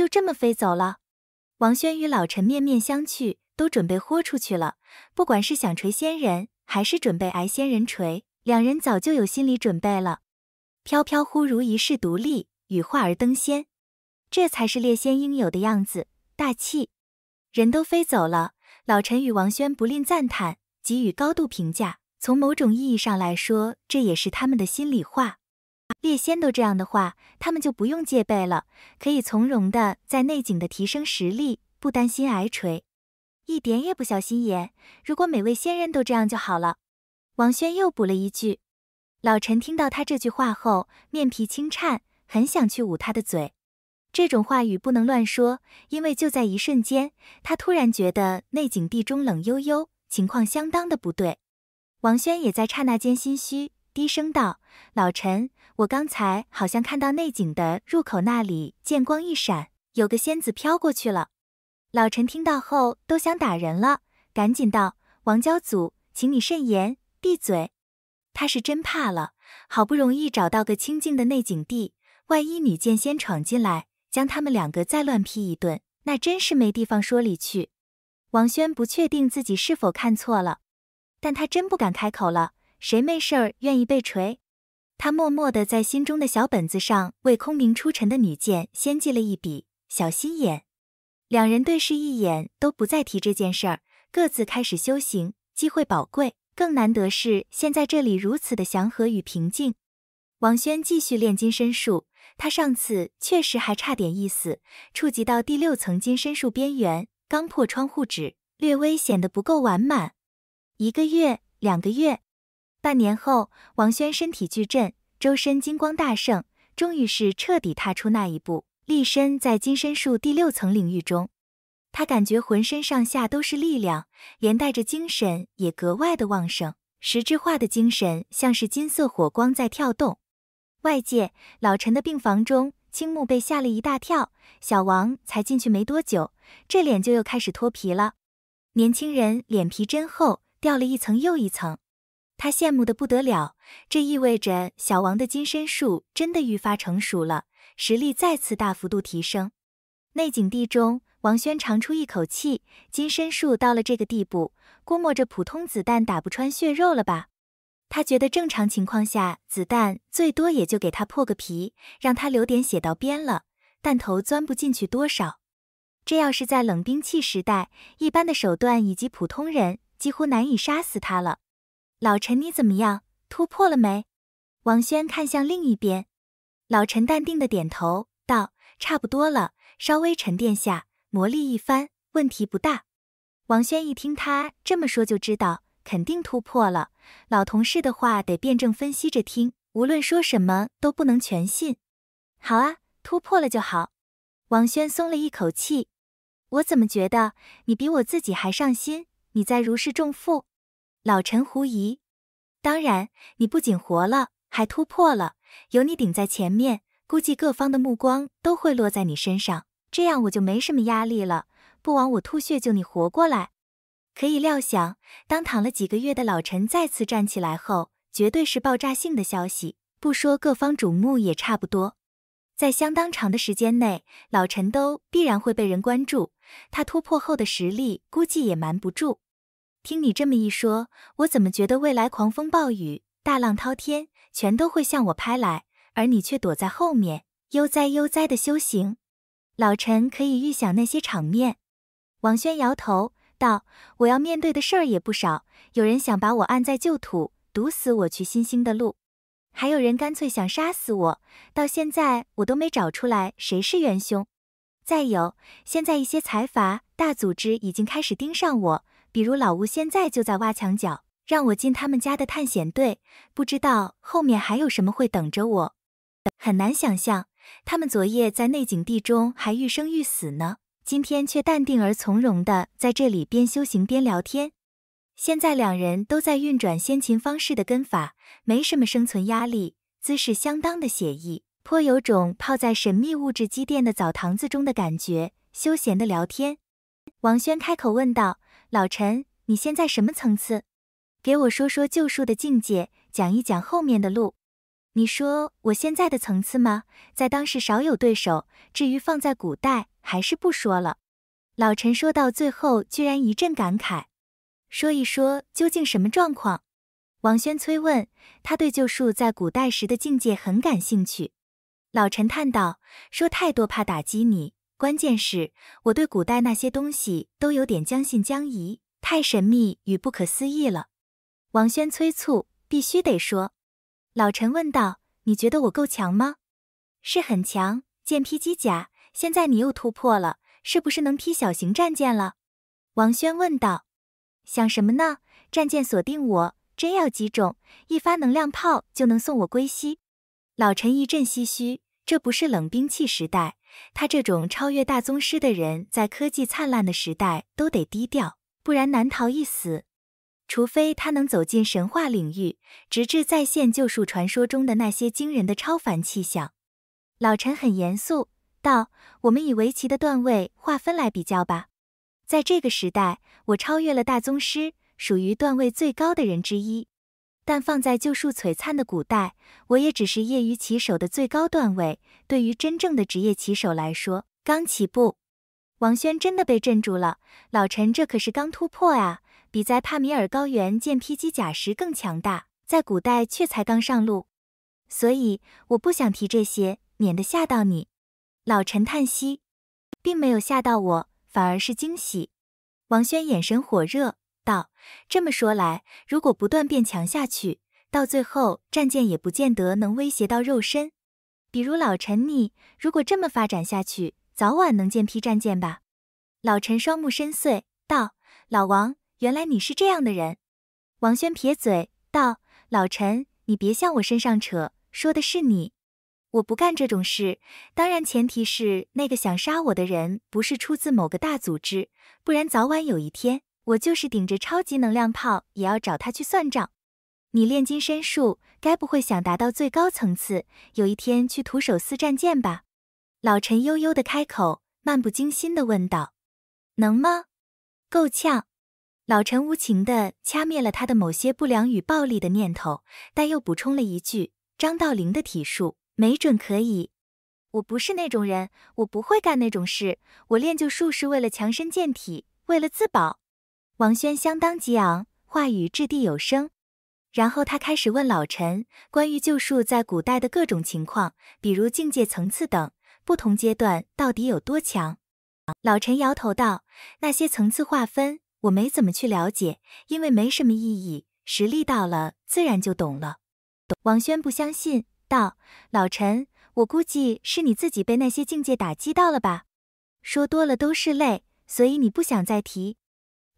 就这么飞走了，王轩与老陈面面相觑，都准备豁出去了。不管是想锤仙人，还是准备挨仙人锤，两人早就有心理准备了。飘飘忽如一世独立，羽化而登仙，这才是猎仙应有的样子，大气。人都飞走了，老陈与王轩不吝赞叹，给予高度评价。从某种意义上来说，这也是他们的心里话。列仙都这样的话，他们就不用戒备了，可以从容的在内景的提升实力，不担心挨锤，一点也不小心眼。如果每位仙人都这样就好了。王轩又补了一句。老陈听到他这句话后，面皮轻颤，很想去捂他的嘴。这种话语不能乱说，因为就在一瞬间，他突然觉得内景地中冷悠悠，情况相当的不对。王轩也在刹那间心虚。低声道：“老陈，我刚才好像看到内景的入口那里，剑光一闪，有个仙子飘过去了。”老陈听到后都想打人了，赶紧道：“王教祖，请你慎言，闭嘴。”他是真怕了，好不容易找到个清静的内景地，万一女剑仙闯进来，将他们两个再乱劈一顿，那真是没地方说理去。王轩不确定自己是否看错了，但他真不敢开口了。谁没事儿愿意被锤？他默默地在心中的小本子上为空明出尘的女剑先记了一笔小心眼。两人对视一眼，都不再提这件事儿，各自开始修行。机会宝贵，更难得是现在这里如此的祥和与平静。王轩继续练金身术，他上次确实还差点意思，触及到第六层金身术边缘，刚破窗户纸，略微显得不够完满。一个月，两个月。半年后，王轩身体巨震，周身金光大盛，终于是彻底踏出那一步，立身在金身术第六层领域中。他感觉浑身上下都是力量，连带着精神也格外的旺盛。实质化的精神像是金色火光在跳动。外界，老陈的病房中，青木被吓了一大跳。小王才进去没多久，这脸就又开始脱皮了。年轻人脸皮真厚，掉了一层又一层。他羡慕的不得了，这意味着小王的金身术真的愈发成熟了，实力再次大幅度提升。内景地中，王轩长出一口气，金身术到了这个地步，估摸着普通子弹打不穿血肉了吧？他觉得正常情况下，子弹最多也就给他破个皮，让他流点血到边了，弹头钻不进去多少。这要是在冷兵器时代，一般的手段以及普通人几乎难以杀死他了。老陈，你怎么样？突破了没？王轩看向另一边，老陈淡定的点头道：“差不多了，稍微沉淀下，磨砺一番，问题不大。”王轩一听他这么说，就知道肯定突破了。老同事的话得辩证分析着听，无论说什么都不能全信。好啊，突破了就好。王轩松了一口气。我怎么觉得你比我自己还上心？你在如释重负。老陈狐疑。当然，你不仅活了，还突破了。有你顶在前面，估计各方的目光都会落在你身上，这样我就没什么压力了。不枉我吐血救你活过来。可以料想，当躺了几个月的老陈再次站起来后，绝对是爆炸性的消息。不说各方瞩目也差不多。在相当长的时间内，老陈都必然会被人关注。他突破后的实力估计也瞒不住。听你这么一说，我怎么觉得未来狂风暴雨、大浪滔天，全都会向我拍来，而你却躲在后面，悠哉悠哉的修行。老陈可以预想那些场面。王轩摇头道：“我要面对的事儿也不少，有人想把我按在旧土，堵死我去新兴的路，还有人干脆想杀死我。到现在，我都没找出来谁是元凶。再有，现在一些财阀、大组织已经开始盯上我。”比如老吴现在就在挖墙角，让我进他们家的探险队。不知道后面还有什么会等着我，很难想象他们昨夜在内景地中还欲生欲死呢，今天却淡定而从容的在这里边修行边聊天。现在两人都在运转先秦方式的根法，没什么生存压力，姿势相当的写意，颇有种泡在神秘物质积淀的澡堂子中的感觉。休闲的聊天，王轩开口问道。老陈，你现在什么层次？给我说说救术的境界，讲一讲后面的路。你说我现在的层次吗？在当时少有对手，至于放在古代，还是不说了。老陈说到最后，居然一阵感慨。说一说究竟什么状况？王轩催问，他对救术在古代时的境界很感兴趣。老陈叹道：“说太多怕打击你。”关键是我对古代那些东西都有点将信将疑，太神秘与不可思议了。王轩催促，必须得说。老陈问道：“你觉得我够强吗？”“是很强，剑劈机甲。现在你又突破了，是不是能劈小型战舰了？”王轩问道。“想什么呢？战舰锁定我，真要击中，一发能量炮就能送我归西。”老陈一阵唏嘘：“这不是冷兵器时代。”他这种超越大宗师的人，在科技灿烂的时代都得低调，不然难逃一死。除非他能走进神话领域，直至再现救赎传说中的那些惊人的超凡气象。老陈很严肃道：“我们以围棋的段位划分来比较吧。在这个时代，我超越了大宗师，属于段位最高的人之一。”但放在救赎璀璨的古代，我也只是业余棋手的最高段位。对于真正的职业棋手来说，刚起步。王轩真的被镇住了。老陈，这可是刚突破啊，比在帕米尔高原见披机甲时更强大。在古代却才刚上路，所以我不想提这些，免得吓到你。老陈叹息，并没有吓到我，反而是惊喜。王轩眼神火热。道：“这么说来，如果不断变强下去，到最后战舰也不见得能威胁到肉身。比如老陈你，如果这么发展下去，早晚能见劈战舰吧？”老陈双目深邃道：“老王，原来你是这样的人。”王轩撇嘴道：“老陈，你别向我身上扯，说的是你，我不干这种事。当然，前提是那个想杀我的人不是出自某个大组织，不然早晚有一天。”我就是顶着超级能量炮，也要找他去算账。你炼金身术，该不会想达到最高层次，有一天去徒手撕战舰吧？老陈悠悠的开口，漫不经心的问道：“能吗？够呛。”老陈无情的掐灭了他的某些不良与暴力的念头，但又补充了一句：“张道陵的体术，没准可以。”我不是那种人，我不会干那种事。我练就术是为了强身健体，为了自保。王轩相当激昂，话语掷地有声，然后他开始问老陈关于救术在古代的各种情况，比如境界层次等不同阶段到底有多强。老陈摇头道：“那些层次划分，我没怎么去了解，因为没什么意义，实力到了自然就懂了。”王轩不相信道：“老陈，我估计是你自己被那些境界打击到了吧？说多了都是泪，所以你不想再提。”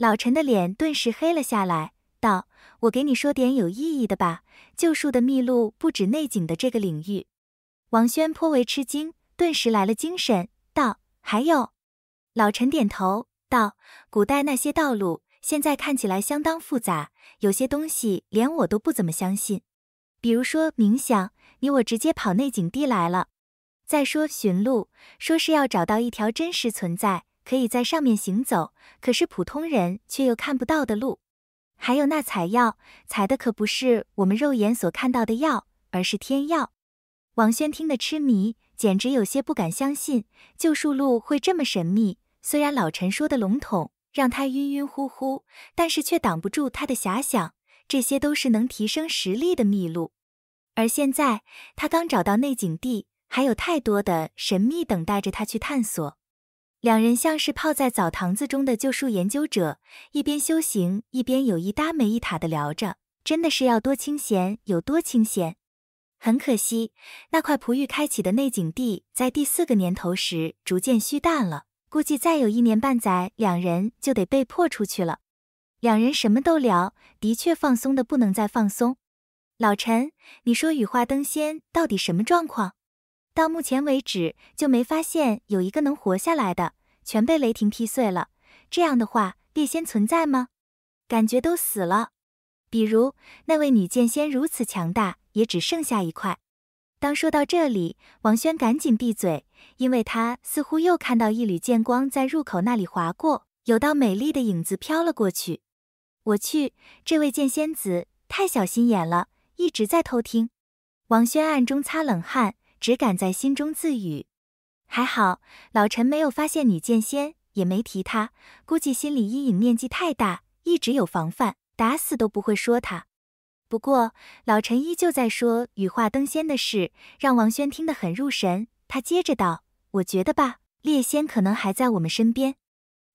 老陈的脸顿时黑了下来，道：“我给你说点有意义的吧。救术的秘路不止内景的这个领域。”王轩颇为吃惊，顿时来了精神，道：“还有。”老陈点头，道：“古代那些道路，现在看起来相当复杂，有些东西连我都不怎么相信。比如说冥想，你我直接跑内景地来了。再说寻路，说是要找到一条真实存在。”可以在上面行走，可是普通人却又看不到的路。还有那采药，采的可不是我们肉眼所看到的药，而是天药。王轩听得痴迷，简直有些不敢相信，救赎路会这么神秘。虽然老陈说的笼统，让他晕晕乎乎，但是却挡不住他的遐想。这些都是能提升实力的秘路。而现在，他刚找到内景地，还有太多的神秘等待着他去探索。两人像是泡在澡堂子中的旧术研究者，一边修行一边有一搭没一塔的聊着，真的是要多清闲有多清闲。很可惜，那块璞玉开启的内景地在第四个年头时逐渐虚淡了，估计再有一年半载，两人就得被迫出去了。两人什么都聊，的确放松的不能再放松。老陈，你说羽化登仙到底什么状况？到目前为止就没发现有一个能活下来的，全被雷霆劈碎了。这样的话，剑仙存在吗？感觉都死了。比如那位女剑仙如此强大，也只剩下一块。当说到这里，王轩赶紧闭嘴，因为他似乎又看到一缕剑光在入口那里划过，有道美丽的影子飘了过去。我去，这位剑仙子太小心眼了，一直在偷听。王轩暗中擦冷汗。只敢在心中自语，还好老陈没有发现女剑仙，也没提他，估计心里阴影面积太大，一直有防范，打死都不会说他。不过老陈依旧在说羽化登仙的事，让王轩听得很入神。他接着道：“我觉得吧，猎仙可能还在我们身边。”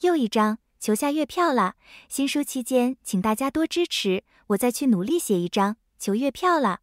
又一张，求下月票啦！新书期间，请大家多支持，我再去努力写一张，求月票啦！